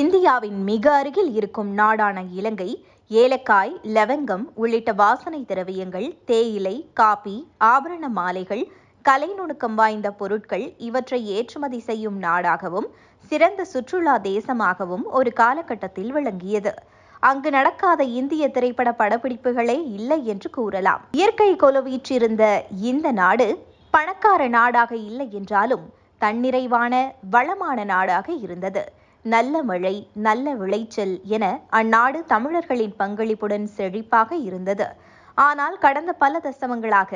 இந்தியாவின் மிக அருகில் இருக்கும் நாடான இலங்கை ஏலக்காய் லவங்கம் உள்ளிட்ட வாசனை திரவியங்கள் தேயிலை காபி ஆபரண மாலைகள் கலை நுணுக்கம் வாய்ந்த பொருட்கள் இவற்றை ஏற்றுமதி செய்யும் நாடாகவும் சிறந்த சுற்றுலா தேசமாகவும் ஒரு காலகட்டத்தில் விளங்கியது அங்கு நடக்காத இந்திய திரைப்பட படப்பிடிப்புகளே இல்லை என்று கூறலாம் இயற்கை கொலுவீற்றிருந்த இந்த நாடு பணக்கார நாடாக இல்லை என்றாலும் தன்னிறைவான வளமான நாடாக இருந்தது நல்ல மழை நல்ல விளைச்சல் என அந்நாடு தமிழர்களின் பங்களிப்புடன் செழிப்பாக இருந்தது ஆனால் கடந்த பல தசமங்களாக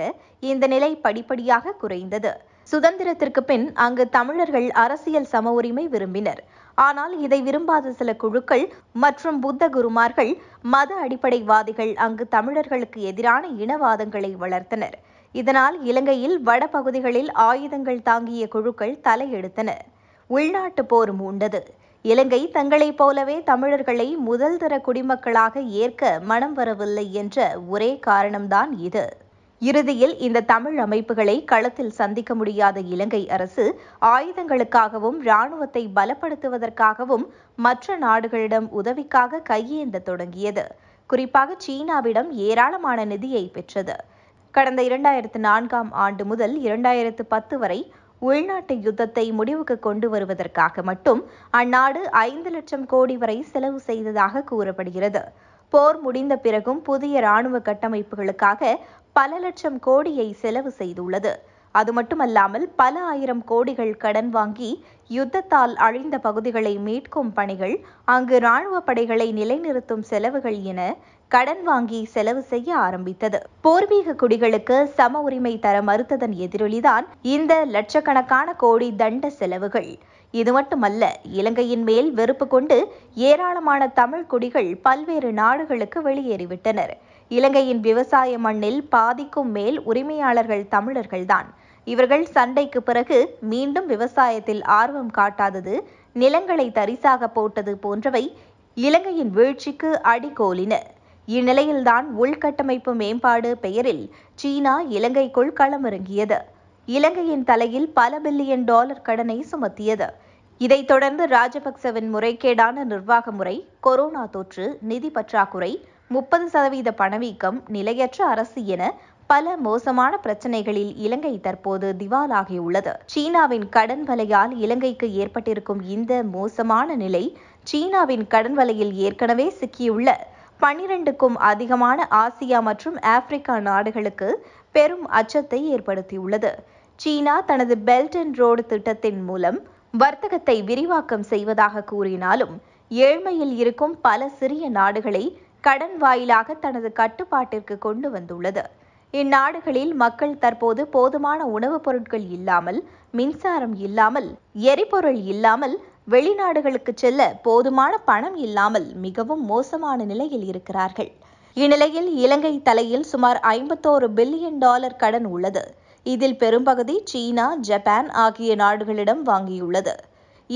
இந்த நிலை படிப்படியாக குறைந்தது சுதந்திரத்திற்கு பின் அங்கு தமிழர்கள் அரசியல் சம உரிமை விரும்பினர் ஆனால் இதை விரும்பாத சில குழுக்கள் மற்றும் புத்த குருமார்கள் மத அடிப்படைவாதிகள் அங்கு தமிழர்களுக்கு எதிரான இனவாதங்களை வளர்த்தனர் இதனால் இலங்கையில் வட பகுதிகளில் ஆயுதங்கள் தாங்கிய குழுக்கள் தலையெடுத்தன உள்நாட்டு போர் மூண்டது இலங்கை தங்களைப் போலவே தமிழர்களை முதல் தர குடிமக்களாக ஏற்க மனம் வரவில்லை என்ற ஒரே காரணம்தான் இது இறுதியில் இந்த தமிழ் அமைப்புகளை களத்தில் சந்திக்க முடியாத இலங்கை அரசு ஆயுதங்களுக்காகவும் ராணுவத்தை பலப்படுத்துவதற்காகவும் மற்ற நாடுகளிடம் உதவிக்காக கையேந்த தொடங்கியது குறிப்பாக சீனாவிடம் ஏராளமான நிதியை பெற்றது கடந்த இரண்டாயிரத்து நான்காம் ஆண்டு முதல் இரண்டாயிரத்து பத்து வரை உள்நாட்டு யுத்தத்தை முடிவுக்கு கொண்டு வருவதற்காக மட்டும் அந்நாடு ஐந்து லட்சம் கோடி வரை செலவு செய்ததாக கூறப்படுகிறது போர் முடிந்த பிறகும் புதிய ராணுவ கட்டமைப்புகளுக்காக பல லட்சம் கோடியை செலவு செய்துள்ளது அது மட்டுமல்லாமல் பல ஆயிரம் கோடிகள் கடன் வாங்கி யுத்தத்தால் அழிந்த பகுதிகளை மீட்கும் பணிகள் அங்கு ராணுவ படைகளை நிலைநிறுத்தும் செலவுகள் என கடன் வாங்கி செலவு செய்ய ஆரம்பித்தது பூர்வீக குடிகளுக்கு சம உரிமை தர மறுத்ததன் எதிரொலிதான் இந்த லட்சக்கணக்கான கோடி தண்ட செலவுகள் இது மட்டுமல்ல இலங்கையின் மேல் வெறுப்பு கொண்டு ஏராளமான தமிழ் குடிகள் பல்வேறு நாடுகளுக்கு வெளியேறிவிட்டனர் இலங்கையின் விவசாய மண்ணில் பாதிக்கும் மேல் உரிமையாளர்கள் தமிழர்கள்தான் இவர்கள் சண்டைக்கு பிறகு மீண்டும் விவசாயத்தில் ஆர்வம் காட்டாதது நிலங்களை தரிசாக போட்டது போன்றவை இலங்கையின் வீழ்ச்சிக்கு அடிகோலின இந்நிலையில்தான் உள்கட்டமைப்பு மேம்பாடு பெயரில் சீனா இலங்கைக்குள் களமிறங்கியது இலங்கையின் தலையில் பல பில்லியன் டாலர் கடனை சுமத்தியது இதைத் தொடர்ந்து ராஜபக்சவின் முறைகேடான நிர்வாக முறை கொரோனா தொற்று நிதி பற்றாக்குறை முப்பது சதவீத பணவீக்கம் நிலையற்ற அரசு என பல மோசமான பிரச்சனைகளில் இலங்கை தற்போது திவாலாகியுள்ளது சீனாவின் கடன் வலையால் இலங்கைக்கு ஏற்பட்டிருக்கும் இந்த மோசமான நிலை சீனாவின் கடன் வலையில் ஏற்கனவே சிக்கியுள்ள பனிரெண்டுக்கும் அதிகமான ஆசியா மற்றும் ஆப்பிரிக்கா நாடுகளுக்கு பெரும் அச்சத்தை ஏற்படுத்தியுள்ளது சீனா தனது பெல்ட் அண்ட் ரோடு திட்டத்தின் மூலம் வர்த்தகத்தை விரிவாக்கம் செய்வதாக கூறினாலும் ஏழ்மையில் இருக்கும் பல சிறிய நாடுகளை கடன் வாயிலாக தனது கட்டுப்பாட்டிற்கு கொண்டு வந்துள்ளது இந்நாடுகளில் மக்கள் தற்போது போதுமான உணவுப் பொருட்கள் இல்லாமல் மின்சாரம் இல்லாமல் எரிபொருள் இல்லாமல் வெளிநாடுகளுக்கு செல்ல போதுமான பணம் இல்லாமல் மிகவும் மோசமான நிலையில் இருக்கிறார்கள் இந்நிலையில் இலங்கை தலையில் சுமார் ஐம்பத்தோரு பில்லியன் டாலர் கடன் உள்ளது இதில் பெரும்பகுதி சீனா ஜப்பான் ஆகிய நாடுகளிடம் வாங்கியுள்ளது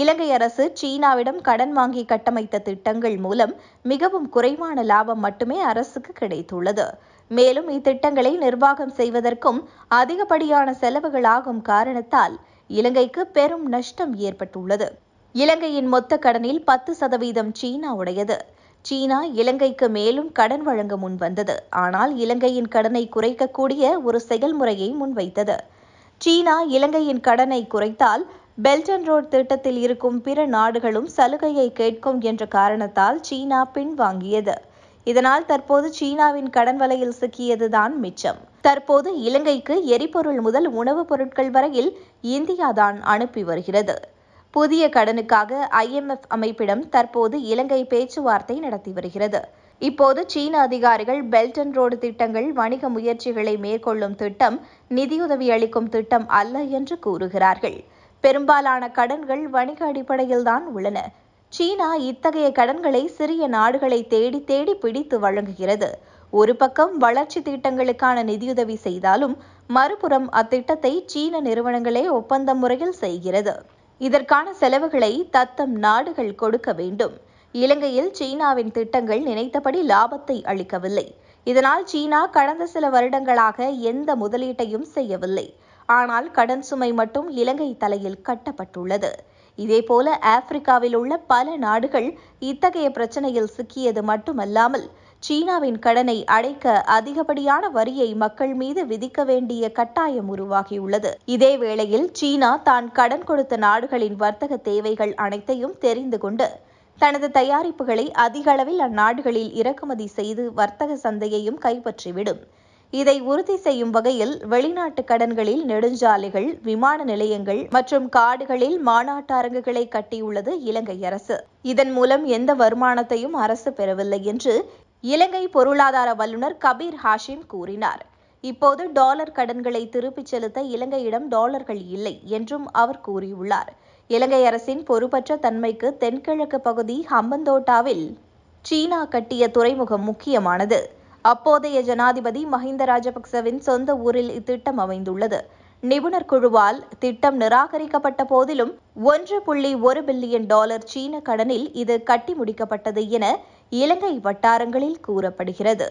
இலங்கை அரசு சீனாவிடம் கடன் வாங்கி கட்டமைத்த திட்டங்கள் மூலம் மிகவும் குறைவான லாபம் மட்டுமே அரசுக்கு கிடைத்துள்ளது மேலும் இத்திட்டங்களை நிர்வாகம் செய்வதற்கும் அதிகப்படியான செலவுகளாகும் காரணத்தால் இலங்கைக்கு பெரும் நஷ்டம் ஏற்பட்டுள்ளது இலங்கையின் மொத்த கடனில் பத்து சதவீதம் சீனா உடையது சீனா இலங்கைக்கு மேலும் கடன் வழங்க முன்வந்தது ஆனால் இலங்கையின் கடனை குறைக்கக்கூடிய ஒரு செயல்முறையை முன்வைத்தது சீனா இலங்கையின் கடனை குறைத்தால் பெல்ட் அண்ட் ரோட் திட்டத்தில் இருக்கும் பிற நாடுகளும் சலுகையை கேட்கும் என்ற காரணத்தால் சீனா பின்வாங்கியது இதனால் தற்போது சீனாவின் கடன் வலையில் சிக்கியதுதான் மிச்சம் தற்போது இலங்கைக்கு எரிபொருள் முதல் உணவுப் பொருட்கள் வரையில் இந்தியாதான் அனுப்பி வருகிறது புதிய கடனுக்காக ஐஎம்எஃப் அமைப்பிடம் தற்போது இலங்கை பேச்சுவார்த்தை நடத்தி வருகிறது இப்போது சீன அதிகாரிகள் பெல்ட் அண்ட் ரோடு திட்டங்கள் வணிக முயற்சிகளை மேற்கொள்ளும் திட்டம் நிதியுதவி அளிக்கும் திட்டம் அல்ல என்று கூறுகிறார்கள் பெரும்பாலான கடன்கள் வணிக அடிப்படையில்தான் உள்ளன சீனா இத்தகைய கடன்களை சிறிய நாடுகளை தேடி தேடி பிடித்து வழங்குகிறது ஒரு பக்கம் வளர்ச்சி திட்டங்களுக்கான நிதியுதவி செய்தாலும் மறுபுறம் அத்திட்டத்தை சீன நிறுவனங்களே ஒப்பந்த முறையில் செய்கிறது இதற்கான செலவுகளை தத்தம் நாடுகள் கொடுக்க வேண்டும் இலங்கையில் சீனாவின் திட்டங்கள் நினைத்தபடி லாபத்தை அளிக்கவில்லை இதனால் சீனா கடந்த சில வருடங்களாக எந்த முதலீட்டையும் செய்யவில்லை ஆனால் கடன் சுமை மட்டும் இலங்கை தலையில் கட்டப்பட்டுள்ளது இதேபோல ஆப்பிரிக்காவில் உள்ள பல நாடுகள் இத்தகைய பிரச்சனையில் சிக்கியது மட்டுமல்லாமல் சீனாவின் கடனை அடைக்க அதிகப்படியான வரியை மக்கள் மீது விதிக்க வேண்டிய கட்டாயம் உருவாகியுள்ளது வேளையில் சீனா தான் கடன் கொடுத்த நாடுகளின் வர்த்தக தேவைகள் அனைத்தையும் தெரிந்து கொண்டு தனது தயாரிப்புகளை அதிக அளவில் அந்நாடுகளில் இறக்குமதி செய்து வர்த்தக சந்தையையும் கைப்பற்றிவிடும் இதை உறுதி செய்யும் வகையில் வெளிநாட்டு கடன்களில் நெடுஞ்சாலைகள் விமான நிலையங்கள் மற்றும் காடுகளில் மாநாட்டரங்குகளை கட்டியுள்ளது இலங்கை அரசு இதன் மூலம் எந்த வருமானத்தையும் அரசு பெறவில்லை என்று இலங்கை பொருளாதார வல்லுநர் கபீர் ஹாஷிம் கூறினார் இப்போது டாலர் கடன்களை திருப்பிச் செலுத்த இலங்கையிடம் டாலர்கள் இல்லை என்றும் அவர் கூறியுள்ளார் இலங்கை அரசின் பொறுப்பற்ற தன்மைக்கு தென்கிழக்கு பகுதி ஹம்பந்தோட்டாவில் சீனா கட்டிய துறைமுகம் முக்கியமானது அப்போதைய ஜனாதிபதி மஹிந்த ராஜபக்சவின் சொந்த ஊரில் இத்திட்டம் அமைந்துள்ளது நிபுணர் குழுவால் திட்டம் நிராகரிக்கப்பட்ட போதிலும் ஒன்று புள்ளி ஒரு பில்லியன் டாலர் சீன கடனில் இது கட்டி முடிக்கப்பட்டது என இலங்கை வட்டாரங்களில் கூறப்படுகிறது